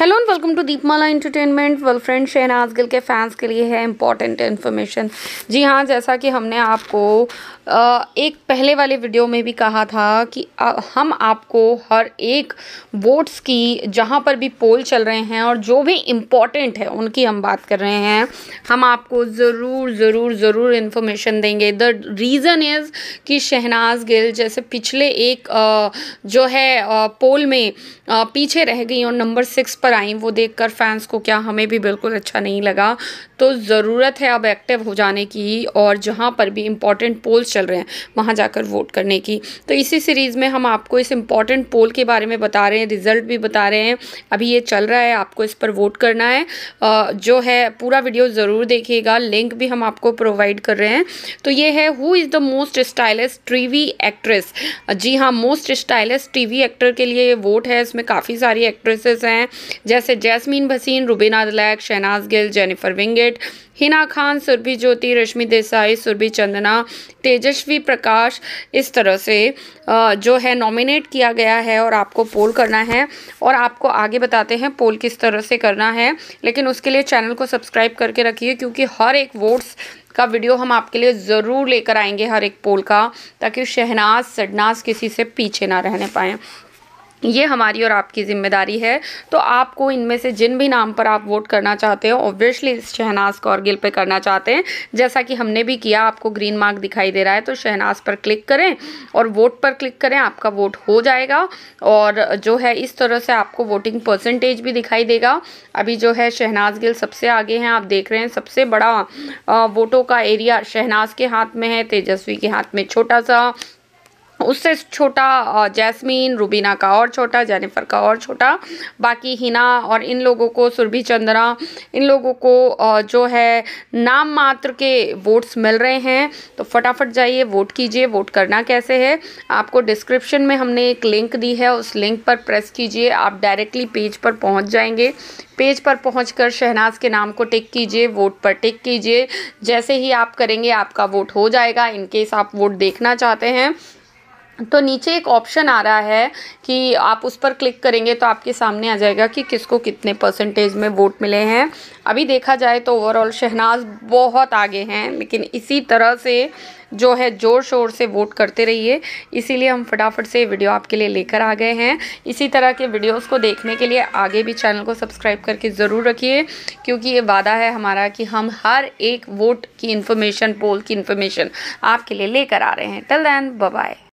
hello and welcome to Deepmala entertainment well friend Shehnaaz Gill के fans के लिए है इम्पॉर्टेंट इन्फॉर्मेशन जी हाँ जैसा कि हमने आपको एक पहले वाले वीडियो में भी कहा था कि हम आपको हर एक वोट्स की जहाँ पर भी पोल चल रहे हैं और जो भी इम्पॉर्टेंट है उनकी हम बात कर रहे हैं हम आपको ज़रूर ज़रूर ज़रूर इन्फॉर्मेशन देंगे द रीज़न इज़ कि शहनाज गिल जैसे पिछले एक जो है पोल में पीछे रह गई और नंबर सिक्स पर पर आई वो देखकर फैंस को क्या हमें भी बिल्कुल अच्छा नहीं लगा तो ज़रूरत है अब एक्टिव हो जाने की और जहाँ पर भी इम्पॉर्टेंट पोल्स चल रहे हैं वहाँ जाकर वोट करने की तो इसी सीरीज़ में हम आपको इस इम्पॉर्टेंट पोल के बारे में बता रहे हैं रिज़ल्ट भी बता रहे हैं अभी ये चल रहा है आपको इस पर वोट करना है जो है पूरा वीडियो ज़रूर देखिएगा लिंक भी हम आपको प्रोवाइड कर रहे हैं तो ये है who is the most stylish TV actress जी हाँ मोस्ट स्टाइलिश टीवी एक्टर के लिए ये वोट है इसमें काफ़ी सारी एक्ट्रेसेस हैं जैसे जैस्मीन भसीन रुबीना दलैक शहनाज गिल जेनिफर विंगेट हिना खान सुरभि ज्योति रश्मि देसाई सुरभि चंदना तेजस्वी प्रकाश इस तरह से जो है नॉमिनेट किया गया है और आपको पोल करना है और आपको आगे बताते हैं पोल किस तरह से करना है लेकिन उसके लिए चैनल को सब्सक्राइब करके रखिए क्योंकि हर एक वोट्स का वीडियो हम आपके लिए ज़रूर लेकर आएंगे हर एक पोल का ताकि शहनाज सडनाज किसी से पीछे ना रहने पाएँ ये हमारी और आपकी ज़िम्मेदारी है तो आपको इनमें से जिन भी नाम पर आप वोट करना चाहते हो ऑब्वियसली शहनाज गिल पे करना चाहते हैं जैसा कि हमने भी किया आपको ग्रीन मार्क दिखाई दे रहा है तो शहनाज पर क्लिक करें और वोट पर क्लिक करें आपका वोट हो जाएगा और जो है इस तरह से आपको वोटिंग परसेंटेज भी दिखाई देगा अभी जो है शहनाज गिल सबसे आगे हैं आप देख रहे हैं सबसे बड़ा वोटों का एरिया शहनाज के हाथ में है तेजस्वी के हाथ में छोटा सा उससे छोटा जैस्मीन रूबीना का और छोटा जेनिफर का और छोटा बाकी हिना और इन लोगों को सुरभि चंद्रा इन लोगों को जो है नाम मात्र के वोट्स मिल रहे हैं तो फटाफट जाइए वोट कीजिए वोट करना कैसे है आपको डिस्क्रिप्शन में हमने एक लिंक दी है उस लिंक पर प्रेस कीजिए आप डायरेक्टली पेज पर पहुंच जाएंगे पेज पर पहुंचकर शहनाज के नाम को टिक कीजिए वोट पर टिक कीजिए जैसे ही आप करेंगे आपका वोट हो जाएगा इनकेस आप वोट देखना चाहते हैं तो नीचे एक ऑप्शन आ रहा है कि आप उस पर क्लिक करेंगे तो आपके सामने आ जाएगा कि किसको कितने परसेंटेज में वोट मिले हैं अभी देखा जाए तो ओवरऑल शहनाज बहुत आगे हैं लेकिन इसी तरह से जो है ज़ोर शोर से वोट करते रहिए इसीलिए हम फटाफट से वीडियो आपके लिए लेकर आ गए हैं इसी तरह के वीडियोस को देखने के लिए आगे भी चैनल को सब्सक्राइब करके ज़रूर रखिए क्योंकि ये वादा है हमारा कि हम हर एक वोट की इन्फॉर्मेशन पोल की इन्फॉर्मेशन आपके लिए लेकर आ रहे हैं टल दैन बाय